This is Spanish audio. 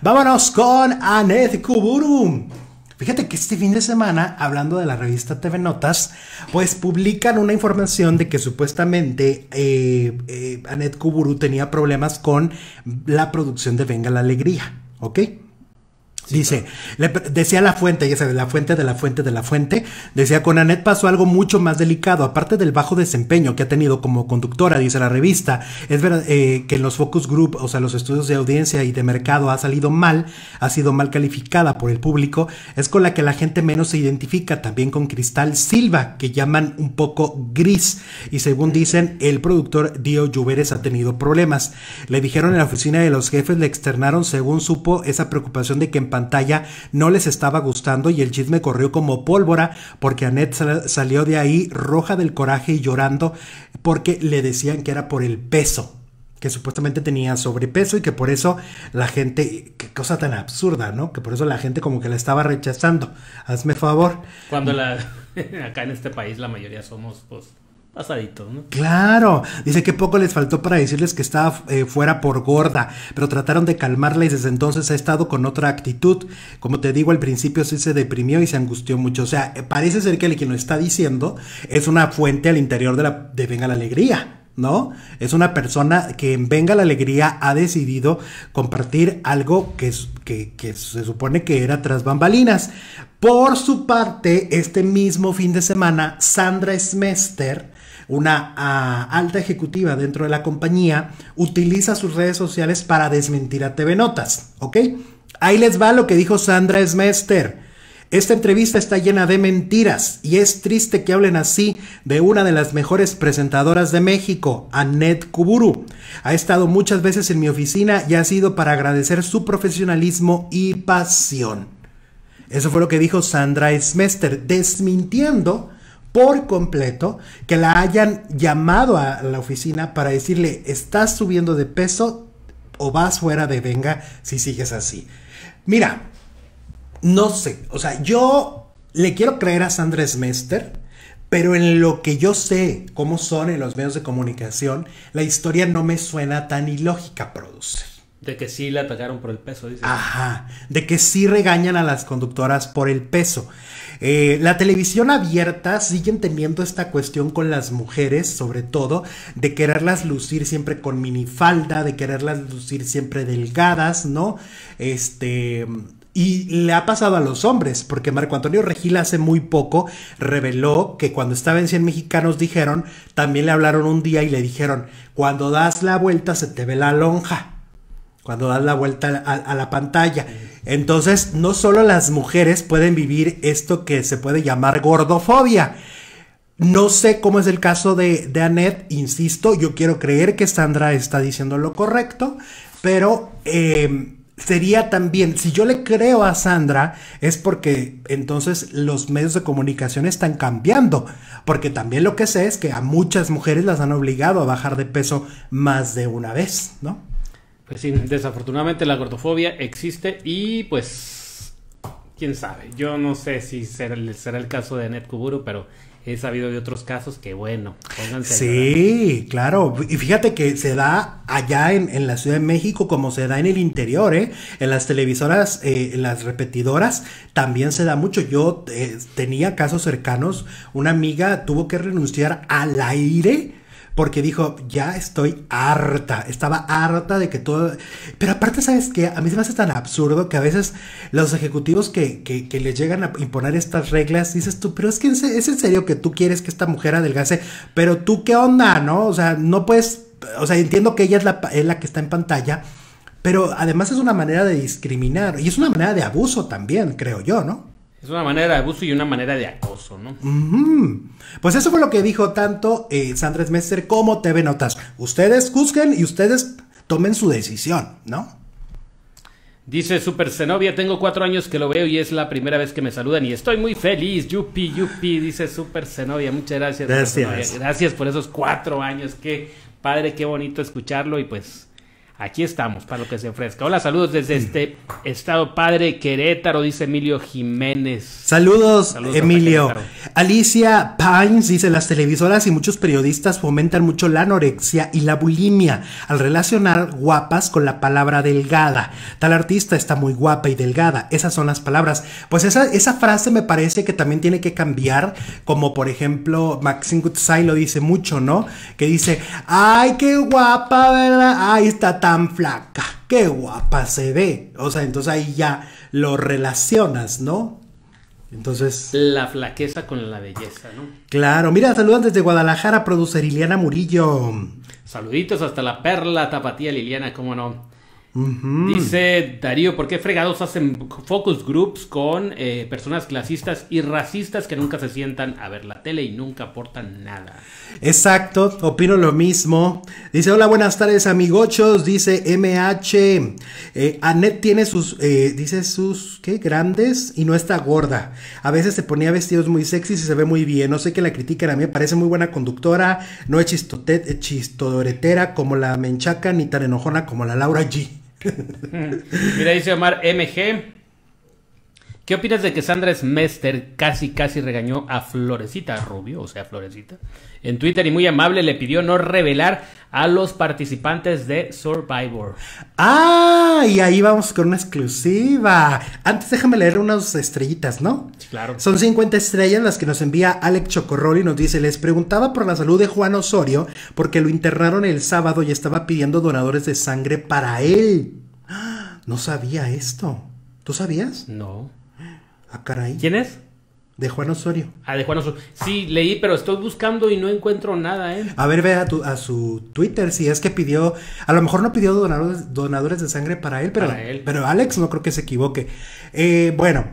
Vámonos con Anet Kuburu. Fíjate que este fin de semana, hablando de la revista TV Notas, pues publican una información de que supuestamente eh, eh, Anet Kuburu tenía problemas con la producción de Venga la Alegría, ¿ok? Dice, le, decía la fuente, ya de la fuente de la fuente de la fuente, decía, con Anet pasó algo mucho más delicado, aparte del bajo desempeño que ha tenido como conductora, dice la revista, es verdad eh, que en los focus group, o sea, los estudios de audiencia y de mercado ha salido mal, ha sido mal calificada por el público, es con la que la gente menos se identifica, también con Cristal Silva, que llaman un poco gris, y según dicen, el productor Dio Lluveres ha tenido problemas, le dijeron en la oficina de los jefes, le externaron, según supo, esa preocupación de que pantalla no les estaba gustando y el chisme corrió como pólvora porque Annette salió de ahí roja del coraje y llorando porque le decían que era por el peso que supuestamente tenía sobrepeso y que por eso la gente, qué cosa tan absurda, ¿no? Que por eso la gente como que la estaba rechazando. Hazme favor. Cuando la acá en este país la mayoría somos pues ¿no? Claro, dice que poco les faltó para decirles que estaba eh, fuera por gorda, pero trataron de calmarla y desde entonces ha estado con otra actitud. Como te digo, al principio sí se deprimió y se angustió mucho. O sea, eh, parece ser que el quien lo está diciendo es una fuente al interior de, la, de Venga la Alegría. ¿no? Es una persona que en Venga la Alegría ha decidido compartir algo que, que, se supone que era tras bambalinas. Por su parte, este mismo fin de semana, Sandra Smester una ah, alta ejecutiva dentro de la compañía utiliza sus redes sociales para desmentir a TV Notas, ¿ok? Ahí les va lo que dijo Sandra Smester. Esta entrevista está llena de mentiras y es triste que hablen así de una de las mejores presentadoras de México, Annette Kuburu. Ha estado muchas veces en mi oficina y ha sido para agradecer su profesionalismo y pasión. Eso fue lo que dijo Sandra Smester, desmintiendo por completo, que la hayan llamado a la oficina para decirle, estás subiendo de peso o vas fuera de venga si sigues así. Mira, no sé, o sea, yo le quiero creer a Sandra Smester, pero en lo que yo sé cómo son en los medios de comunicación, la historia no me suena tan ilógica, producer. De que sí le atacaron por el peso, dice. Ajá, de que sí regañan a las conductoras por el peso. Eh, la televisión abierta sigue teniendo esta cuestión con las mujeres, sobre todo, de quererlas lucir siempre con minifalda, de quererlas lucir siempre delgadas, ¿no? Este. Y le ha pasado a los hombres, porque Marco Antonio Regila hace muy poco reveló que cuando estaba en 100 mexicanos dijeron, también le hablaron un día y le dijeron, cuando das la vuelta se te ve la lonja cuando das la vuelta a, la pantalla. Entonces, no solo las mujeres pueden vivir esto que se puede llamar gordofobia. No sé cómo es el caso de, Annette, insisto, yo quiero creer que Sandra está diciendo lo correcto, pero em, sería también, si yo le creo a Sandra, es porque entonces los medios de comunicación están cambiando, porque también lo que sé es que a muchas mujeres las han obligado a bajar de peso más de una vez, ¿no? Pues desafortunadamente la gordofobia existe y pues quién sabe. Yo no sé si será, el caso de Net Kuburu, pero he sabido de otros casos que bueno, pónganse. Sí, claro. Y fíjate que se da allá en, la Ciudad de México como se da en el interior, ¿eh? En las televisoras, eh, en las repetidoras, también se da mucho. Yo eh, tenía casos cercanos, una amiga tuvo que renunciar al aire porque dijo, ya estoy harta, estaba harta de que todo... Pero aparte, ¿sabes qué? A mí se me hace tan absurdo que a veces los ejecutivos que, que, que les llegan a imponer estas reglas, dices tú, pero es que es en serio que tú quieres que esta mujer adelgace, pero tú qué onda, ¿no? O sea, no puedes, o sea, entiendo que ella es la, es la que está en pantalla, pero además es una manera de discriminar y es una manera de abuso también, creo yo, ¿no? Es una manera de abuso y una manera de acoso, ¿no? Pues eso fue lo que dijo tanto eh, Sandra como TV Notas. Ustedes juzguen y ustedes tomen su decisión, ¿no? Dice Super Zenobia, tengo cuatro años que lo veo y es la primera vez que me saludan y estoy muy feliz. Yupi, yupi, dice Super Zenobia. Muchas gracias. Gracias. Gracias por esos cuatro años. Qué padre, qué bonito escucharlo y pues aquí estamos para lo que se ofrezca. Hola, saludos desde este estado padre Querétaro, dice Emilio Jiménez. Saludos, Emilio. Alicia Pines dice, las televisoras y muchos periodistas fomentan mucho la anorexia y la bulimia al relacionar guapas con la palabra delgada. Tal artista está muy guapa y delgada. Esas son las palabras. Pues esa, frase me parece que también tiene que cambiar, como por ejemplo Maxine Goodside lo dice mucho, ¿no? Que dice, ay, qué guapa, ¿verdad? Ay, está tan tan flaca, qué guapa se ve. O sea, entonces ahí ya lo relacionas, ¿no? Entonces. La flaqueza con la belleza, ¿no? Claro, mira, saludantes de Guadalajara, producer Liliana Murillo. Saluditos hasta la perla tapatía, Liliana, cómo no. Dice Darío, ¿por qué fregados hacen focus groups con eh, personas clasistas y racistas que nunca se sientan a ver la tele y nunca aportan nada? Exacto, opino lo mismo. Dice, hola, buenas tardes amigochos, dice MH. Eh, Annette tiene sus, eh, dice sus, ¿qué? Grandes y no está gorda. A veces se ponía vestidos muy sexys y se ve muy bien. No sé qué la critican, a mí parece muy buena conductora, no es chistoretera como la Menchaca ni tan enojona como la Laura G. Mira, dice Omar MG. ¿Qué opinas de que Sandra Smester casi casi regañó a Florecita Rubio, o sea, Florecita, en Twitter y muy amable le pidió no revelar a los participantes de Survivor. ¡Ah! Y ahí vamos con una exclusiva. Antes déjame leer unas estrellitas, ¿no? claro. Son 50 estrellas las que nos envía Alex Chocorrol y nos dice, les preguntaba por la salud de Juan Osorio porque lo internaron el sábado y estaba pidiendo donadores de sangre para él. ¡Ah! No sabía esto. ¿Tú sabías? No. Ah, caray. ¿Quién es? De Juan Osorio. Ah, de Juan Osorio. Sí, leí, pero estoy buscando y no encuentro nada, ¿eh? A ver, ve a, su Twitter si es que pidió. A lo mejor no pidió donadores, donadores de sangre para él, pero, para él. pero Alex no creo que se equivoque. Eh, bueno,